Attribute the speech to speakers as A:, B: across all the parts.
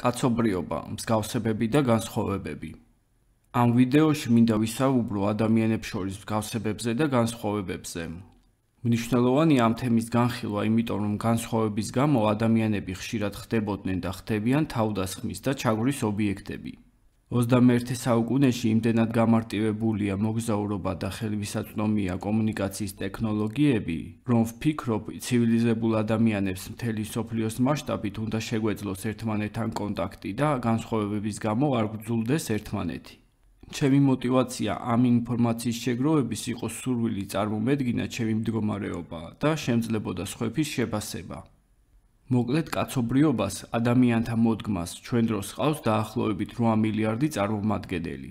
A: კაცობრიობა, მსგავსებები და განსხვავებები. ამ ვიდეოში მინდა ვისაუბრო ადამიანებს შორის მსგავსებებზე და განსხვავებებზე. მნიშვნელოვანია ამ თემის განხილვა, იმიტომ რომ განსხვავების გამო ადამიანები ხშირად ხდებოდნენ და ხდებიან თავდასხმის და ჩაგვრის ობიექტები. 21 საუკუნეში იმდენად გამარტივებულია მოგზაურობა და ხელმისაწვდომია კომუნიკაციის ტექნოლოგიები, რომ ვფიქრობ, ცივილიზებულ ადამიანებს მთელი სოფლიოს მასშტაბით უნდა შეგვეძლოს ერთმანეთთან კონტაქტი და განსხვავებების გამო არ გძულდეს ერთმანეთი. ჩემი мотиваცია ამ ინფორმაციის შეგროვების იყო სურვილი წარმოედგინა ჩემი მდგომარეობა და შემძლებოდა სხვების შეფასება. მოკლედ კაცობრიობას ადამიანთა მოდგმას ჩვენ დროს ყავს დაახლოებით 8 მილიარდი წარმომადგენელი.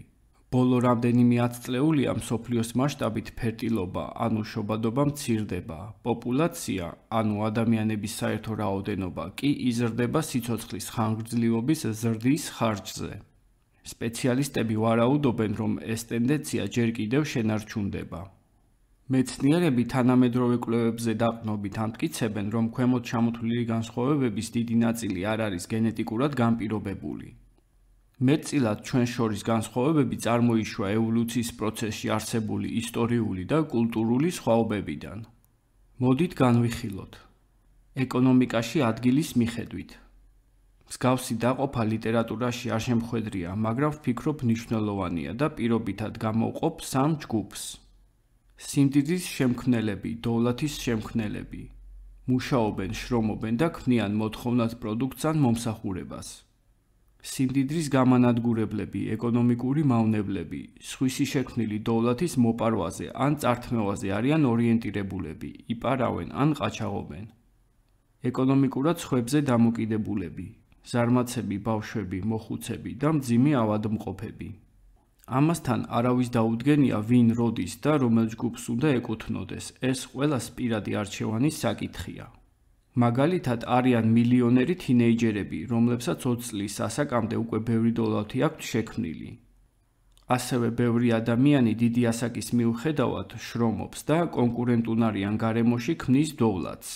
A: ბოლო რამდენიმე ათწლეულია მსოფლიოს მასშტაბით ფერტილობა, ანუ შობადობა მცირდება. პოპულაცია, ანუ ადამიანების საერთო რაოდენობა კი იზრდება სიცოცხლის ხანგრძლივობის ზრდის ხარჯზე. სპეციალისტები ვარაუდობენ, რომ ეს ტენდენცია ჯერ კიდევ შენარჩუნდება. მეცნიერები თანამედროვე კვლევებზე დაყნობით ამტკიცებენ, რომ ქვემოთ ჩამოთვლილი განსხვავებების დიდი ნაწილი არ არის გენეტიკურად განპირობებული. მეცილად ჩვენ შორის განსხვავებები წარმოიშვა ევოლუციის პროცესში არსებული ისტორიული და კულტურული სხვაობებიდან. მოდით განვიხილოთ. ეკონომიკაში ადგილის მიხედვით. მსგავსი დაყოფა ლიტერატურაში არ შემხვედრია, მაგრამ ვფიქრობ მნიშვნელოვანია და პირობითად გამოვყოფ სამ ჯგუფს. 1. სიმდიდის შემქმნელები, დოლათის შემქმნელები მუშაობენ, შრომობენ და ქმნიან მოთხოვნად პროდუქტს ან მომსახურებას. სიმდიდრის გამანადგურებლები, ეკონომიკური მავნებლები, სხვისი შექმნილი დოლათის მოპარვაზე ან წართმევაზე არიან ორიენტირებულები, იპარავენ ან ყაჩაღობენ. ეკონომიკურად ხვებზე დამოკიდებულები, ზარმაცები, ბავშვები, მოხუცები და მძიმე ავადმყოფები. ამასთან არავის დაუდგენია ვინ როდის და რომელ ჯგუფს უნდა ეკუთვნოდეს. ეს ყველა სპირადი არჩევანის საკითხია. მაგალითად, არიან მილიონერი თინეიჯერები, რომლებსაც 20 წლის ასაკამდე უკვე ბევრი დოლარი აქვთ შექმნილი. ასევე ბევრი ადამიანი დიდი ასაკის მიუხედავად შრომობს და კონკურენტუნარიან გარემოში ქმნის დოვლაც.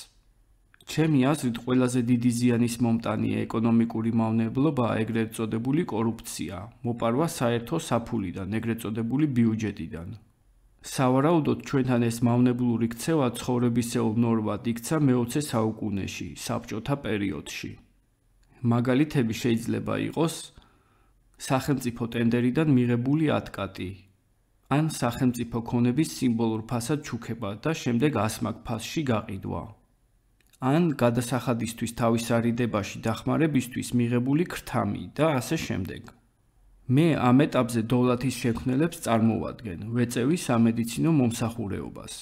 A: ჩემი აზრით ყველაზე დიდი ზიანის მომტანი ეკონომიკური მავნებლობა ეგრეთ წოდებული კორუფცია, მოპარვა საერთო საფულიდან, ეგრეთ წოდებული ბიუჯეტიდან. სავარაუდოდ ჩვენთან ეს მავნებლური ქცევა ცხოვრებისეულ ნორმად იქცა მე-20 საუკუნეში, საბჭოთა პერიოდში. მაგალითები შეიძლება იყოს სახელმწიფო ტენდერიდან მიღებული ათკატი, ან სახელმწიფო ქონების სიმბოლურ ფასად ჩუქება და შემდეგ ასმაკ ფასში გაყიდვა. ან გადასახადისთვის თავისარიდებაში დახმარებისთვის მიღებული ქრთამი და ასე შემდეგ. მე ამ ეტაპზე დოლათის შექმნელებს წარმოვადგენ ვეწევი სამედიცინო მომსახურეობას.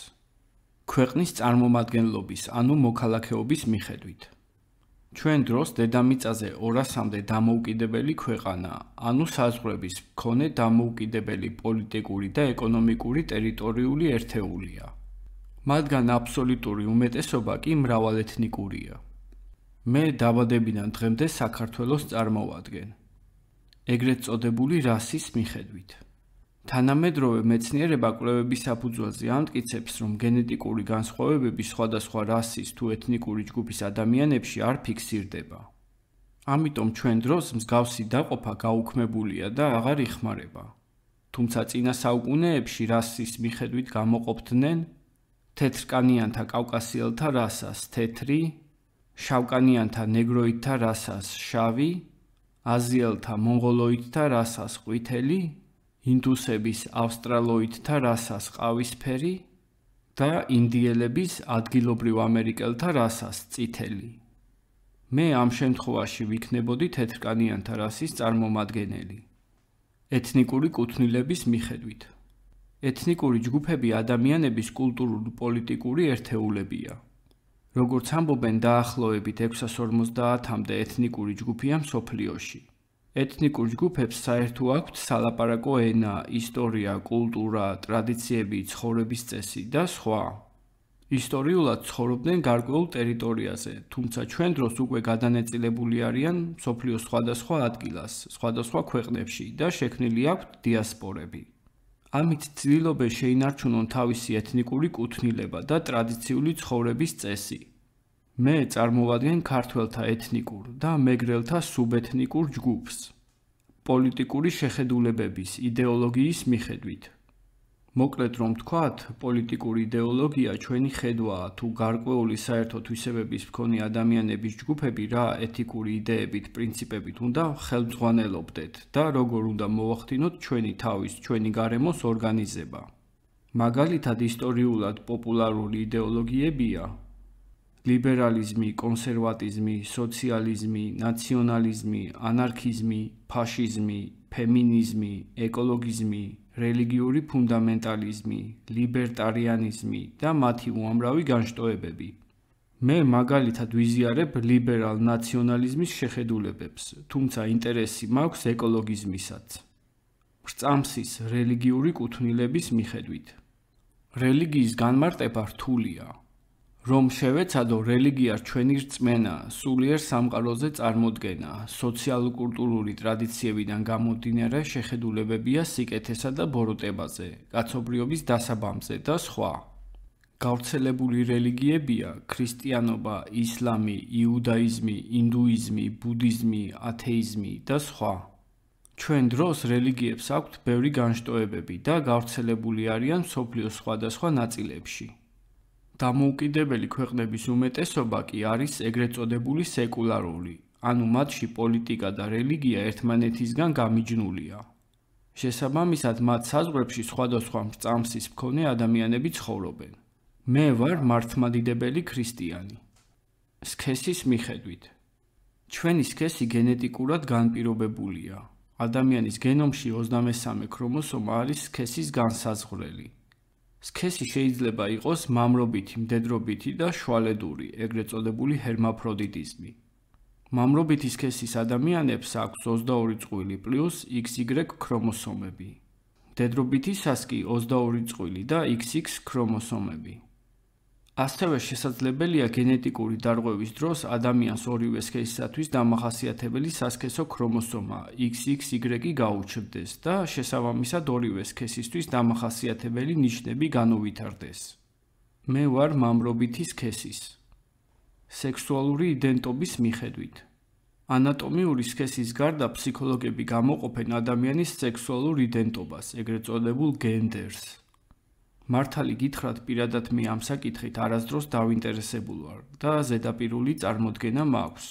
A: ქვეყნის წარმომადგენლობის, ანუ მოქალაქეობის მიხედვით. ჩვენ დროს დედამიწაზე 200-მდე დამოუკიდებელი ქვეყანა, ანუ საზღვრების მქონე დამოუკიდებელი პოლიტიკური და ეკონომიკური ტერიტორიული ერთეულია. მათგან აბსოლუტური უმეტესობა კი მრავალეთნიკურია. მე დაბადებიდან დღემდე საქართველოს წარმოადგენ. ეგრეთ წოდებული რასის მიხედვით. თანამედროვე მეცნიერება კვლევების საფუძველზე ამტკიცებს, რომ გენეტიკური განსხვავებები სხვადასხვა რასის თუ ეთნიკური ჯგუფის ადამიანებში არ ფიქსირდება. ამიტომ ჩვენ დროს მსგავსი დაყოფა გაუქმებულია და აღარ იხმარება. თუმცა წინა საუკუნეებში რასის მიხედვით გამოყოფდნენ თეთრკანიანთა კავკასიელთა რასას თეთრი, შავკანიანთა ნეგროიდთა რასას შავი, აზიელთა მონღოლოიდთა რასას ყვითელი, ინდუსების ავსტრალოიდთა რასას ყავისფერი და ინდიელების ადგილობრივ ამერიკელთა რასას წითელი. მე ამ შემთხვევაში ვიქნებოდი თეთრკანიანთა რასის წარმომადგენელი ეთნიკური კუთვნილების მიხედვით. ეთნიკური ჯგუფები ადამიანების კულტურულ-პოლიტიკური ერთეულებია. როგორც ამბობენ დაახლოებით 650-მდე ეთნიკური ჯგუფია მსოფლიოში. ეთნიკურ ჯგუფებს საერთო აქვთ სალაპარაკო ენა, ისტორია, კულტურა, ტრადიციები, ცხოვრების წესი და სხვა. ისტორიულად ცხოვრობდნენ გარკვეულ ტერიტორიაზე, თუმცა ჩვენ დროს უკვე გადანაწილებული არიან მსოფლიოს სხვადასხვა ადგილას, სხვადასხვა ქვეყნებში და შექმნილი აქვთ დიასპორები. ამით ძილობე შეინარჩუნონ თავისი ეთნიკური კუთვნილება და ტრადიციული ცხოვრების წესი. მე წარმოვადგენ ქართველთა ეთნიკურ და მეგრელთა სუბეთნიკურ ჯგუფს. პოლიტიკური შეხედულებების, იდეოლოგიის მიხედვით მოკლედ რომ თქვათ, პოლიტიკური идеოლოგია ჩვენი ხედვაა თუ გარკვეული საერთო თვისებების მქონე ადამიანების ჯგუფები რა ეთიკური იდეებით, პრინციპებით უნდა ხელმძღვანელობდეთ და როგორ უნდა მოვახდინოთ ჩვენი თავის, ჩვენი გარემოს ორგანიზება. მაგალითად, ისტორიულად პოპულარული идеოლოგიებია: ლიბერალიზმი, კონსერვატიზმი, სოციალიზმი, ნაციონალიზმი, ანარქიზმი, ფაშიზმი, ფემინიზმი, ეკოლოგიზმი, რელიგიური ფუნდამენტალიზმი, ლიბერტარიანიზმი და მათი უამრავი განშტოებები. მე მაგალითად ვიზიარებ ლიბერალ ნაციონალიზმის შეხედულებებს, თუმცა ინტერესი მაქვს ეკოლოგიზმისაც. ბრწამსის რელიგიური კუთვნილების მიხედვით. რელიგიის განმარტება რთულია, რომ შევეცადო რელიგია ჩვენი რწმენა, სულიერ სამყაროზე წარმოდგენა, სოციალურ-კულტურული ტრადიციებიდან გამომდინარე შეხედულებებია სიკეთესა და ბოროტებაზე, კაცობრიობის დასაბამზე და სხვა. გავრცელებული რელიგიებია: ქრისტიანობა, ისლამი, იუდაიზმი, ინდუიზმი, ბუდიზმი, ათეიზმი და სხვა. ჩვენ დროს რელიგიებს აქვთ ბევრი განშტოებები და გავრცელებული არიან სოფლიო სხვადასხვა ნაწილებში. დამოუკიდებელი ქვეყნების უმეტესობა კი არის ეგრეთ წოდებული სეკულარული, ანუ მათში პოლიტიკა და რელიგია ერთმანეთისგან გამიჯნულია. შესაბამისად, მათ საზღვრებში სხვადასხვა წამსის მქონე ადამიანები ცხოვრობენ. მე ვარ მართმადიდებელი ქრისტიანი. სქესის მიხედვით ჩვენი სქესი გენეტიკურად განპირობებულია. ადამიანის გენომში 23 ქრომოსომა არის სქესის განსაზღვრელი, სქესი შეიძლება იყოს მამრობითი, მდედრობითი და შვალედური, ეგრეთ წოდებული ჰერმაფროდიტიზმი. მამრობითი სქესის ადამიანებს აქვს 22 წყვილი პლუს XY ქრომოსომები. მდედრობითისას კი 22 წყვილი და XX ქრომოსომები. ასევე შესაძლებელია გენეტიკური დარღვევის დროს ადამიანს ორივე სქესისათვის დამახასიათებელი სასქესო ქრომოსომა XXY გაუჩნდეს და შესაბამისად ორივე სქესისთვის დამახასიათებელი ნიშნები განოვითარდეს. მე ვარ მამრობითი სქესის. სექსუალური იდენტობის მიხედვით ანატომიური სქესის გარდა ფსიქოლოგები გამოყოფენ ადამიანის სექსუალურ იდენტობას, ეგრეთ წოდებულ გენდერს. მართალი გითხრათ, პირადად მე ამ საკითხით არასდროს დავინტერესებულ ვარ და ზედაპირული წარმოდგენა მაქვს.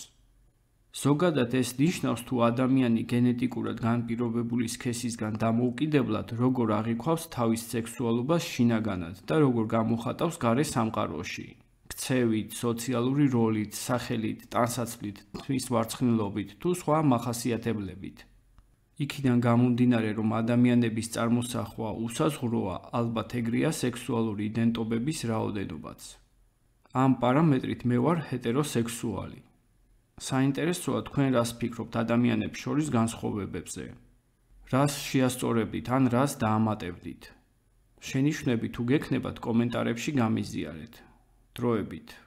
A: ზოგადად ეს ნიშნავს თუ ადამიანი გენეტიკურად განპირობებული სქესისგან დამოუკიდებლად როგორ აღიქვავს თავის სექსუალობას შინაგანად და როგორ გამოხატავს გარე სამყაროში. ქცევით, სოციალური როლით, სახელით, ტანსაცმლით, თვის ვარცხნილობით თუ სხვა მახასიათებლებით. იქიდან გამომდინარე, რომ ადამიანების წარმოსახვა უსაზღვროა, ალბათ ეგრეა სექსუალური იდენტობების რაოდენობაც. ამ პარამეტრით მე ვარ ჰეტეროსექსუალი. საინტერესოა თქვენ რას ფიქრობთ ადამიანებს შორის განსხვავებებზე? რას შეასწორებთ ან რას დაამატებთ? შენიშვნები თუ გექნებათ კომენტარებში გამიზიარეთ. დროებით.